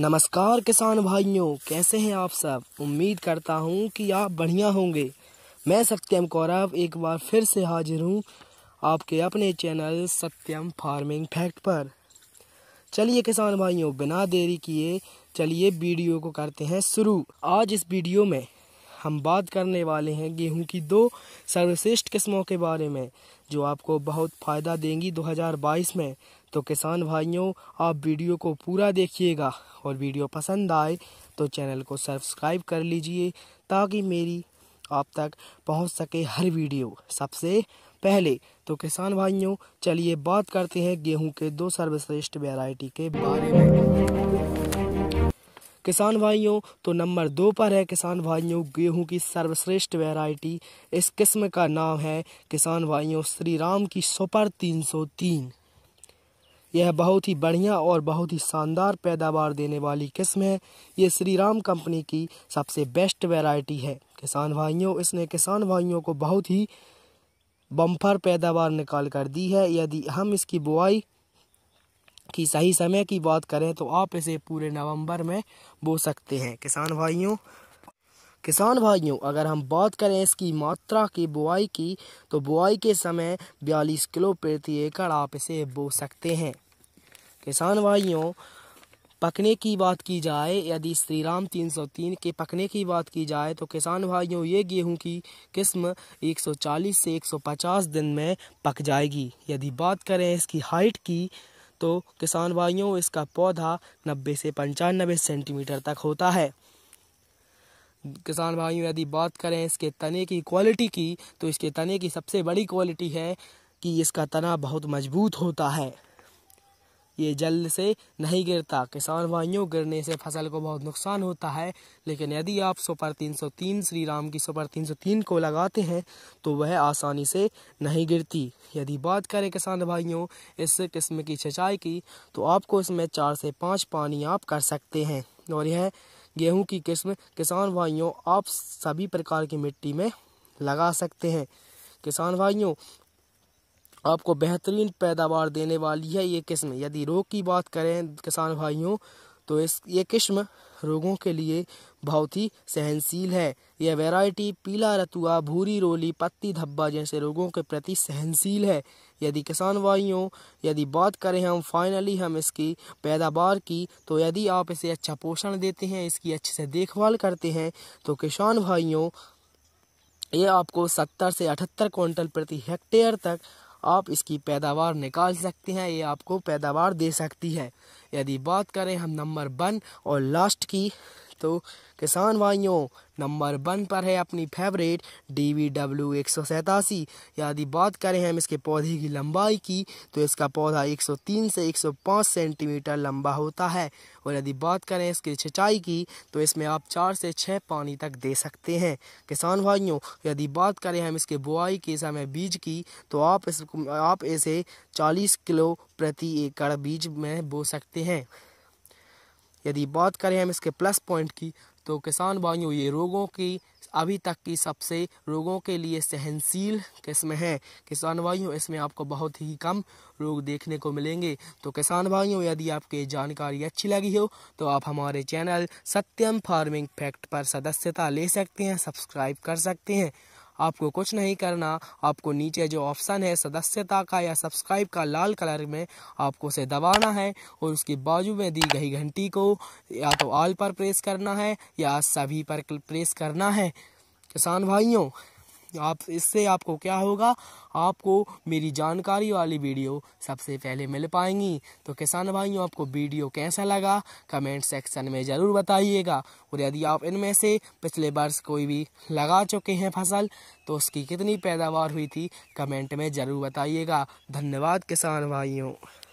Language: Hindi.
नमस्कार किसान भाइयों कैसे हैं आप सब उम्मीद करता हूं कि आप बढ़िया होंगे मैं सत्यम कौरव एक बार फिर से हाजिर हूं आपके अपने चैनल सत्यम फार्मिंग फैक्ट पर चलिए किसान भाइयों बिना देरी किए चलिए वीडियो को करते हैं शुरू आज इस वीडियो में हम बात करने वाले हैं गेहूं की दो सर्वश्रेष्ठ किस्मों के बारे में जो आपको बहुत फ़ायदा देंगी 2022 में तो किसान भाइयों आप वीडियो को पूरा देखिएगा और वीडियो पसंद आए तो चैनल को सब्सक्राइब कर लीजिए ताकि मेरी आप तक पहुंच सके हर वीडियो सबसे पहले तो किसान भाइयों चलिए बात करते हैं गेहूं के दो सर्वश्रेष्ठ वेराइटी के बारे में किसान भाइयों तो नंबर दो पर है किसान भाइयों गेहूं की सर्वश्रेष्ठ वैरायटी इस किस्म का नाम है किसान भाइयों श्री राम की सुपर तीन सौ तीन यह बहुत ही बढ़िया और बहुत ही शानदार पैदावार देने वाली किस्म है ये श्री राम कंपनी की सबसे बेस्ट वैरायटी है किसान भाइयों इसने किसान भाइयों को बहुत ही बम्फर पैदावार निकाल कर दी है यदि हम इसकी बुआई की सही समय की बात करें तो आप इसे पूरे नवंबर में बो सकते हैं किसान भाइयों किसान भाइयों अगर हम बात करें इसकी मात्रा की बुआई की तो बुआई के समय 42 किलो प्रति एकड़ आप इसे बो सकते हैं किसान भाइयों पकने की बात की जाए यदि श्री राम तीन सौ तीन के पकने की बात की जाए तो किसान भाइयों ये गेहूं की किस्म 140 से 150 दिन में पक जाएगी यदि बात करें इसकी हाइट की तो किसान भाइयों इसका पौधा 90 से पंचानबे सेंटीमीटर तक होता है किसान भाइयों यदि बात करें इसके तने की क्वालिटी की तो इसके तने की सबसे बड़ी क्वालिटी है कि इसका तना बहुत मजबूत होता है ये जल्द से नहीं गिरता किसान भाइयों गिरने से फसल को बहुत नुकसान होता है लेकिन यदि आप सुपर तीन सौ तीन श्री राम की सुपर तीन सौ तीन को लगाते हैं तो वह आसानी से नहीं गिरती यदि बात करें किसान भाइयों इस किस्म की सिंचाई की तो आपको इसमें चार से पाँच पानी आप कर सकते हैं और यह गेहूं की किस्म किसान भाइयों आप सभी प्रकार की मिट्टी में लगा सकते हैं किसान भाइयों आपको बेहतरीन पैदावार देने वाली है ये किस्म यदि रोग की बात करें किसान भाइयों तो इस ये किस्म रोगों के लिए बहुत ही सहनशील है यह वैरायटी पीला रतुआ भूरी रोली पत्ती धब्बा जैसे रोगों के प्रति सहनशील है यदि किसान भाइयों यदि बात करें हम फाइनली हम इसकी पैदावार की तो यदि आप इसे अच्छा पोषण देते हैं इसकी अच्छे से देखभाल करते हैं तो किसान भाइयों ये आपको सत्तर से अठहत्तर क्विंटल प्रति हेक्टेयर तक आप इसकी पैदावार निकाल सकते हैं ये आपको पैदावार दे सकती है यदि बात करें हम नंबर वन और लास्ट की तो किसान भाइयों नंबर वन पर है अपनी फेवरेट डी वी डब्ल्यू एक सौ सैतासी यदि बात करें हम इसके पौधे की लंबाई की तो इसका पौधा 103 से 105 सेंटीमीटर लंबा होता है और यदि बात करें इसकी सिंचाई की तो इसमें आप चार से छः पानी तक दे सकते हैं किसान भाइयों यदि बात करें हम इसके बुआई के समय बीज की तो आप इस आप इसे चालीस किलो प्रति एकड़ बीज में बो सकते हैं यदि बात करें हम इसके प्लस पॉइंट की तो किसान भाइयों ये रोगों की अभी तक की सबसे रोगों के लिए सहनशील किस्म है किसान भाइयों इसमें आपको बहुत ही कम रोग देखने को मिलेंगे तो किसान भाइयों यदि आपकी जानकारी अच्छी लगी हो तो आप हमारे चैनल सत्यम फार्मिंग फैक्ट पर सदस्यता ले सकते हैं सब्सक्राइब कर सकते हैं आपको कुछ नहीं करना आपको नीचे जो ऑप्शन है सदस्यता का या सब्सक्राइब का लाल कलर में आपको उसे दबाना है और उसके बाजू में दी गई घंटी को या तो ऑल पर प्रेस करना है या सभी पर प्रेस करना है किसान भाइयों आप इससे आपको क्या होगा आपको मेरी जानकारी वाली वीडियो सबसे पहले मिल पाएंगी तो किसान भाइयों आपको वीडियो कैसा लगा कमेंट सेक्शन में ज़रूर बताइएगा और यदि आप इनमें से पिछले वर्ष कोई भी लगा चुके हैं फसल तो उसकी कितनी पैदावार हुई थी कमेंट में ज़रूर बताइएगा धन्यवाद किसान भाइयों